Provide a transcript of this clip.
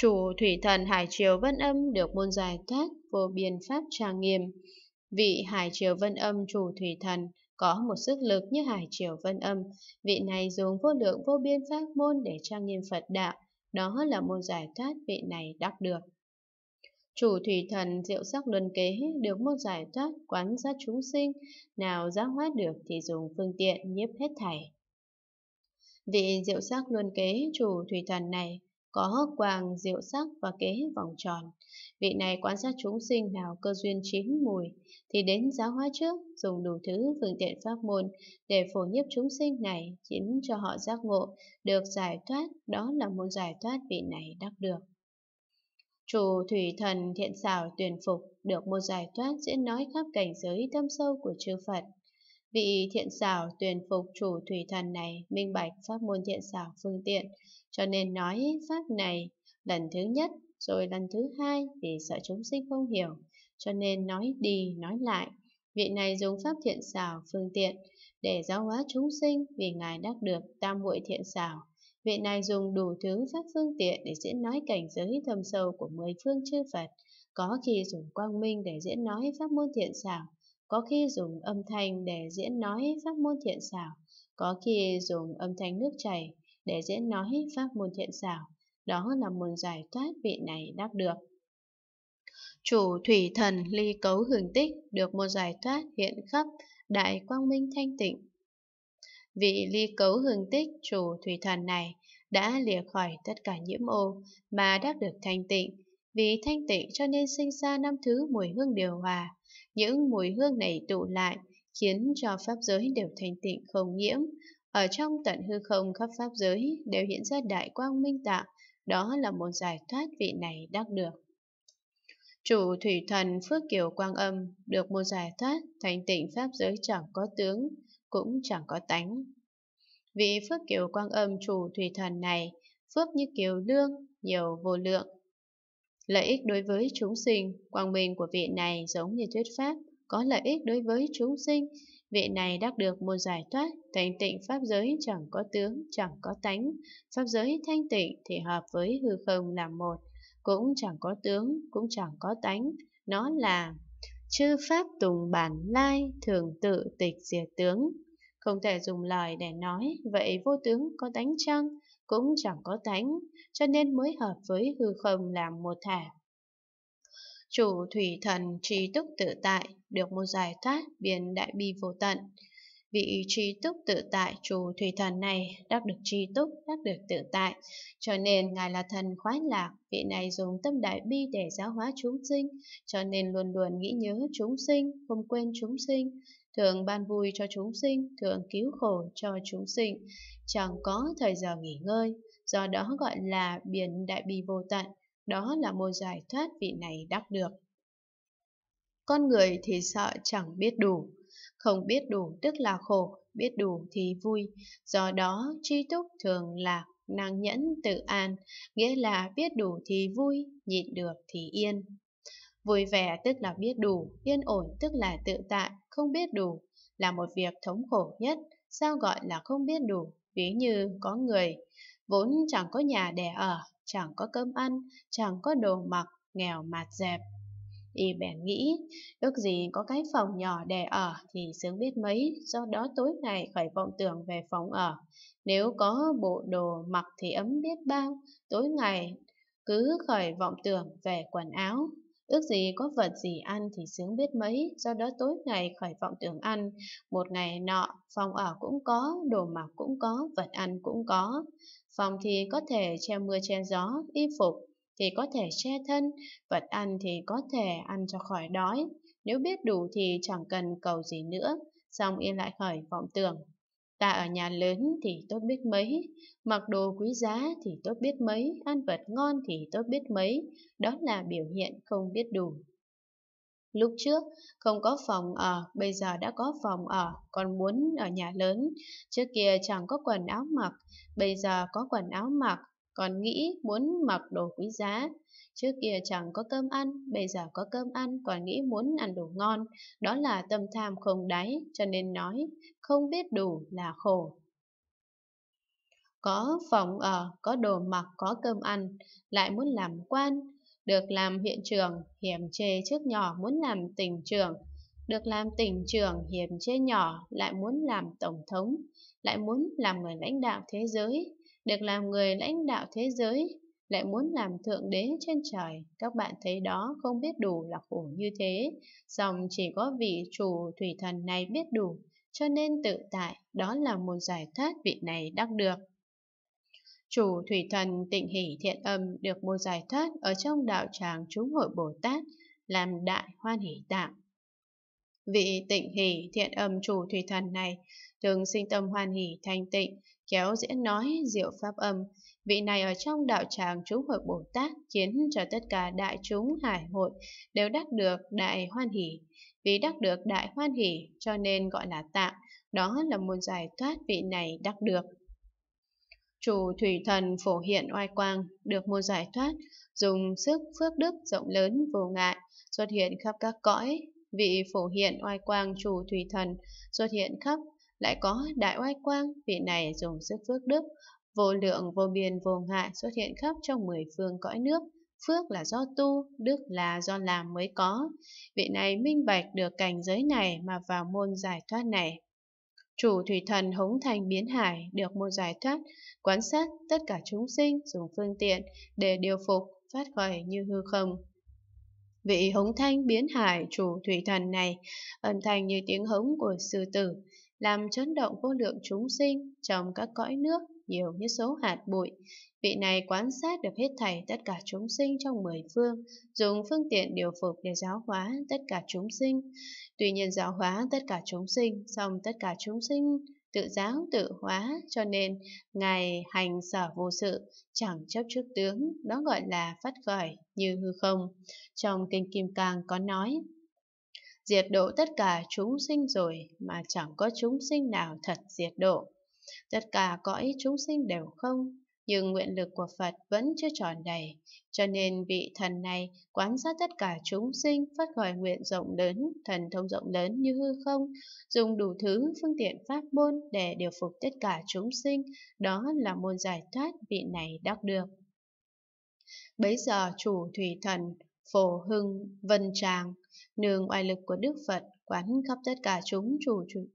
Chủ thủy thần Hải Triều Vân Âm được môn giải thoát vô biên pháp trang nghiêm. Vị Hải Triều Vân Âm chủ thủy thần có một sức lực như Hải Triều Vân Âm. Vị này dùng vô lượng vô biên pháp môn để trang nghiêm Phật đạo. Đó là môn giải thoát vị này đắc được. Chủ thủy thần diệu sắc luân kế được môn giải thoát quán sát chúng sinh, nào giác hóa được thì dùng phương tiện nhiếp hết thảy. Vị diệu sắc luân kế chủ thủy thần này có quàng diệu sắc và kế vòng tròn. Vị này quan sát chúng sinh nào cơ duyên chín mùi thì đến giáo hóa trước, dùng đủ thứ phương tiện pháp môn để phổ nhiếp chúng sinh này, khiến cho họ giác ngộ, được giải thoát, đó là môn giải thoát vị này đắc được. Chủ thủy thần thiện xảo tuyển phục được một giải thoát diễn nói khắp cảnh giới tâm sâu của chư Phật. Vị thiện xảo tuyển phục chủ thủy thần này minh bạch pháp môn thiện xảo phương tiện, cho nên nói pháp này lần thứ nhất, rồi lần thứ hai vì sợ chúng sinh không hiểu, cho nên nói đi nói lại. Vị này dùng pháp thiện xảo phương tiện để giáo hóa chúng sinh vì Ngài đắc được tam muội thiện xảo. Vị này dùng đủ thứ pháp phương tiện để diễn nói cảnh giới thâm sâu của mười phương chư Phật, có khi dùng quang minh để diễn nói pháp môn thiện xảo, có khi dùng âm thanh để diễn nói pháp môn thiện xảo, có khi dùng âm thanh nước chảy để diễn nói pháp môn thiện xảo. Đó là môn giải thoát vị này đáp được. Chủ thủy thần ly cấu hưởng tích được môn giải thoát hiện khắp đại quang minh thanh tịnh. Vị ly cấu hưởng tích chủ thủy thần này đã lìa khỏi tất cả nhiễm ô mà đắc được thanh tịnh. Vì thanh tịnh cho nên sinh ra năm thứ mùi hương điều hòa, những mùi hương này tụ lại, khiến cho pháp giới đều thành tịnh không nhiễm. Ở trong tận hư không khắp pháp giới đều hiện ra đại quang minh tạng, đó là một giải thoát vị này đắc được. Chủ thủy thần Phước Kiều Quang Âm được một giải thoát, thành tịnh pháp giới chẳng có tướng, cũng chẳng có tánh. Vị Phước Kiều Quang Âm chủ thủy thần này, Phước như kiều lương, nhiều vô lượng, Lợi ích đối với chúng sinh, quang minh của vị này giống như thuyết pháp, có lợi ích đối với chúng sinh. Vị này đắc được một giải thoát, thành tịnh pháp giới chẳng có tướng, chẳng có tánh. Pháp giới thanh tịnh thì hợp với hư không làm một, cũng chẳng có tướng, cũng chẳng có tánh. Nó là chư pháp tùng bản lai, thường tự tịch diệt tướng. Không thể dùng lời để nói, vậy vô tướng có tánh chăng? cũng chẳng có tánh, cho nên mới hợp với hư không làm một thể. Chủ thủy thần trí tức tự tại, được một giải thoát, biển đại bi vô tận, vị trí túc tự tại chủ thủy thần này đắc được tri túc, đắc được tự tại. Cho nên Ngài là thần khoái lạc, vị này dùng tâm đại bi để giáo hóa chúng sinh, cho nên luôn luôn nghĩ nhớ chúng sinh, không quên chúng sinh, thường ban vui cho chúng sinh, thường cứu khổ cho chúng sinh, chẳng có thời giờ nghỉ ngơi, do đó gọi là biển đại bi vô tận, đó là một giải thoát vị này đắc được. Con người thì sợ chẳng biết đủ, không biết đủ tức là khổ, biết đủ thì vui. Do đó, tri túc thường là năng nhẫn tự an, nghĩa là biết đủ thì vui, nhịn được thì yên. Vui vẻ tức là biết đủ, yên ổn tức là tự tại, không biết đủ là một việc thống khổ nhất. Sao gọi là không biết đủ? Ví như có người vốn chẳng có nhà để ở, chẳng có cơm ăn, chẳng có đồ mặc, nghèo mạt dẹp, Y bèn nghĩ, ước gì có cái phòng nhỏ để ở thì sướng biết mấy, do đó tối ngày khởi vọng tưởng về phòng ở. Nếu có bộ đồ mặc thì ấm biết bao, tối ngày cứ khởi vọng tưởng về quần áo. Ước gì có vật gì ăn thì sướng biết mấy, do đó tối ngày khởi vọng tưởng ăn, một ngày nọ, phòng ở cũng có, đồ mặc cũng có, vật ăn cũng có. Phòng thì có thể che mưa che gió, y phục thì có thể che thân, vật ăn thì có thể ăn cho khỏi đói. Nếu biết đủ thì chẳng cần cầu gì nữa, xong yên lại khởi vọng tưởng. Ta ở nhà lớn thì tốt biết mấy, mặc đồ quý giá thì tốt biết mấy, ăn vật ngon thì tốt biết mấy, đó là biểu hiện không biết đủ. Lúc trước không có phòng ở, bây giờ đã có phòng ở, còn muốn ở nhà lớn. Trước kia chẳng có quần áo mặc, bây giờ có quần áo mặc, còn nghĩ muốn mặc đồ quý giá. Trước kia chẳng có cơm ăn, bây giờ có cơm ăn, còn nghĩ muốn ăn đủ ngon. Đó là tâm tham không đáy, cho nên nói, không biết đủ là khổ. Có phòng ở, có đồ mặc, có cơm ăn, lại muốn làm quan, được làm huyện trưởng, hiểm chê trước nhỏ muốn làm tỉnh trưởng, được làm tỉnh trưởng hiểm chê nhỏ lại muốn làm tổng thống, lại muốn làm người lãnh đạo thế giới, được làm người lãnh đạo thế giới, lại muốn làm thượng đế trên trời. Các bạn thấy đó không biết đủ là khổ như thế, dòng chỉ có vị chủ thủy thần này biết đủ, cho nên tự tại đó là một giải thoát vị này đắc được. Chủ thủy thần tịnh hỷ thiện âm được một giải thoát ở trong đạo tràng chúng hội Bồ Tát, làm đại hoan hỷ tạng. Vị tịnh hỷ thiện âm chủ thủy thần này thường sinh tâm hoan hỷ thanh tịnh, Kéo diễn nói diệu pháp âm, vị này ở trong đạo tràng chúng hội Bồ Tát khiến cho tất cả đại chúng hải hội đều đắc được đại hoan hỷ. Vì đắc được đại hoan hỷ cho nên gọi là tạng, đó là môn giải thoát vị này đắc được. Chủ thủy thần phổ hiện oai quang, được môn giải thoát, dùng sức phước đức rộng lớn vô ngại, xuất hiện khắp các cõi, vị phổ hiện oai quang chủ thủy thần xuất hiện khắp lại có đại oai quang vị này dùng sức phước đức vô lượng vô biên vô ngại xuất hiện khắp trong mười phương cõi nước phước là do tu đức là do làm mới có vị này minh bạch được cảnh giới này mà vào môn giải thoát này chủ thủy thần hống thành biến hải được môn giải thoát quan sát tất cả chúng sinh dùng phương tiện để điều phục phát khởi như hư không vị hống thanh biến hải chủ thủy thần này âm thanh như tiếng hống của sư tử làm chấn động vô lượng chúng sinh trong các cõi nước nhiều như số hạt bụi. Vị này quan sát được hết thảy tất cả chúng sinh trong mười phương, dùng phương tiện điều phục để giáo hóa tất cả chúng sinh. Tuy nhiên giáo hóa tất cả chúng sinh, song tất cả chúng sinh tự giáo tự hóa cho nên ngài hành sở vô sự chẳng chấp trước tướng đó gọi là phát khởi như hư không trong kinh kim cang có nói diệt độ tất cả chúng sinh rồi mà chẳng có chúng sinh nào thật diệt độ. Tất cả cõi chúng sinh đều không, nhưng nguyện lực của Phật vẫn chưa tròn đầy, cho nên vị thần này quán sát tất cả chúng sinh phát khởi nguyện rộng lớn, thần thông rộng lớn như hư không, dùng đủ thứ phương tiện pháp môn để điều phục tất cả chúng sinh, đó là môn giải thoát vị này đắc được. Bấy giờ chủ thủy thần, phổ hưng, vân tràng, nương oai lực của Đức Phật quán khắp tất cả chúng chủ, chủ